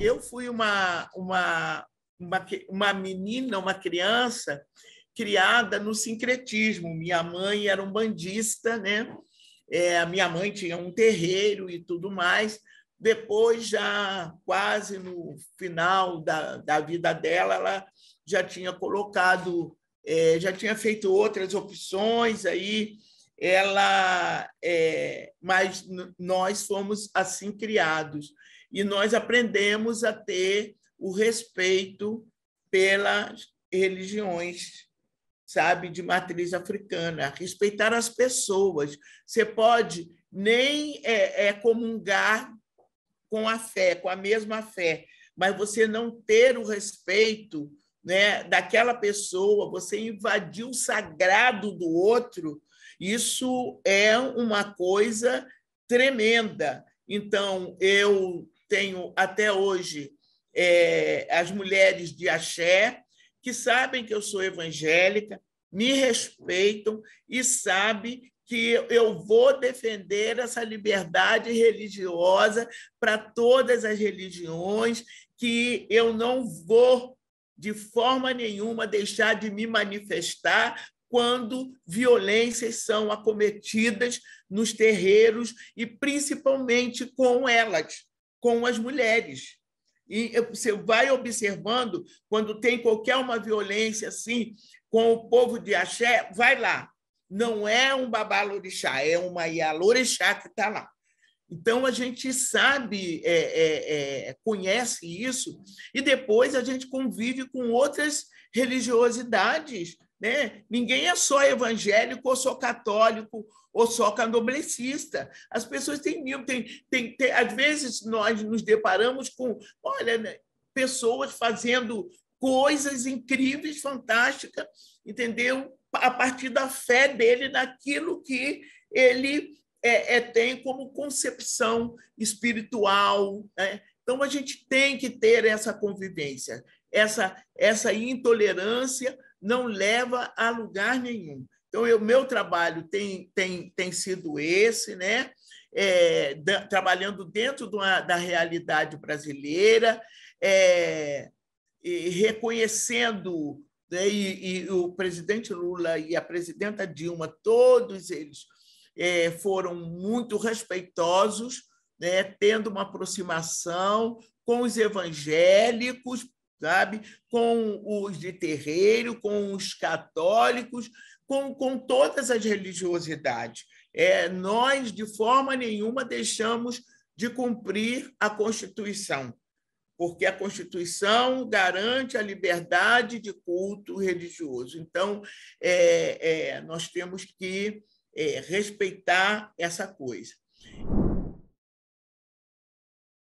Eu fui uma, uma, uma, uma menina, uma criança criada no sincretismo. Minha mãe era um bandista, né? É, minha mãe tinha um terreiro e tudo mais. Depois, já quase no final da, da vida dela, ela já tinha colocado, é, já tinha feito outras opções aí. Ela, é, mas nós fomos assim criados e nós aprendemos a ter o respeito pelas religiões, sabe, de matriz africana, respeitar as pessoas. Você pode nem é, é, comungar com a fé, com a mesma fé, mas você não ter o respeito né, daquela pessoa, você invadir o sagrado do outro, isso é uma coisa tremenda. Então, eu tenho até hoje é, as mulheres de axé, que sabem que eu sou evangélica, me respeitam e sabem que eu vou defender essa liberdade religiosa para todas as religiões, que eu não vou de forma nenhuma deixar de me manifestar quando violências são acometidas nos terreiros e principalmente com elas com as mulheres. E você vai observando, quando tem qualquer uma violência assim com o povo de Axé, vai lá. Não é um babalorixá, é uma ialorixá que está lá. Então, a gente sabe, é, é, é, conhece isso, e depois a gente convive com outras religiosidades né? Ninguém é só evangélico, ou só católico, ou só candomblessista. As pessoas têm mil. Tem, tem, tem, às vezes nós nos deparamos com, olha, né? pessoas fazendo coisas incríveis, fantásticas, entendeu? A partir da fé dele naquilo que ele é, é tem como concepção espiritual, né? Então, a gente tem que ter essa convivência. Essa, essa intolerância não leva a lugar nenhum. Então, o meu trabalho tem, tem, tem sido esse, né? É, da, trabalhando dentro de uma, da realidade brasileira, é, reconhecendo, né? e, e, o presidente Lula e a presidenta Dilma, todos eles é, foram muito respeitosos né, tendo uma aproximação com os evangélicos, sabe, com os de terreiro, com os católicos, com, com todas as religiosidades. É, nós, de forma nenhuma, deixamos de cumprir a Constituição, porque a Constituição garante a liberdade de culto religioso. Então, é, é, nós temos que é, respeitar essa coisa.